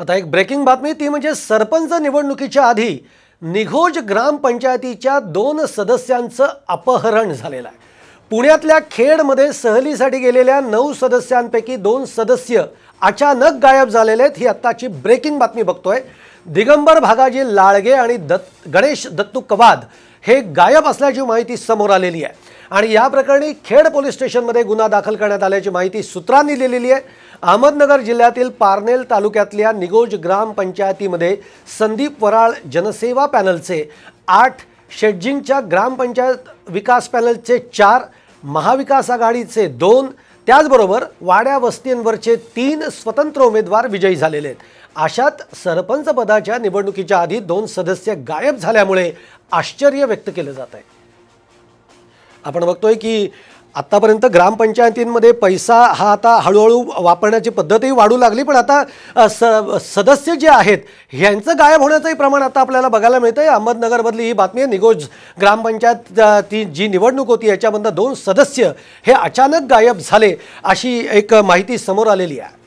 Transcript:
आता एक ब्रेकिंग बातमी ती म्हणजे सरपंच निवडणुकीच्या आधी निघोज ग्रामपंचायतीच्या दोन सदस्यांचं अपहरण झालेलं आहे पुण्यातल्या खेडमध्ये सहलीसाठी गेलेल्या नऊ सदस्यांपैकी दोन सदस्य अचानक गायब झालेले आहेत ही आत्ताची ब्रेकिंग बातमी बघतोय दिगंबर भागाजी लाळगे आणि दत्त गणेश दत्तू कवाद हे गायब असल्याची माहिती समोर आलेली आहे आणि या प्रकरणी खेड पोलीस स्टेशनमध्ये गुन्हा दाखल करण्यात आल्याची माहिती सूत्रांनी दिलेली आहे अहमदनगर जिल्ह्यातील पारनेल तालुक्यातल्या निगोज ग्रामपंचायतीमध्ये संदीप वराळ जनसेवा पॅनलचे आठ शेटजिंगच्या ग्रामपंचायत विकास पॅनलचे चार महाविकास आघाडीचे दोन त्याचबरोबर वाड्या वस्तींवरचे तीन स्वतंत्र उमेदवार विजयी झालेले आहेत अशात सरपंच पदाच्या निवडणुकीच्या आधी दोन सदस्य गायब झाल्यामुळे आश्चर्य व्यक्त केलं जात आहे आपण बघतोय की आत्तापर्यंत ग्रामपंचायतींमध्ये पैसा हा आता हळूहळू वापरण्याची पद्धतही वाढू लागली पण आता स सदस्य जे आहेत ह्यांचं गायब होण्याचंही प्रमाण आता आपल्याला बघायला मिळतं आहे अहमदनगरमधली ही बातमी आहे निगोज ग्रामपंचायत ती जी निवडणूक होती याच्यामधनं दोन सदस्य हे अचानक गायब झाले अशी एक माहिती समोर आलेली आहे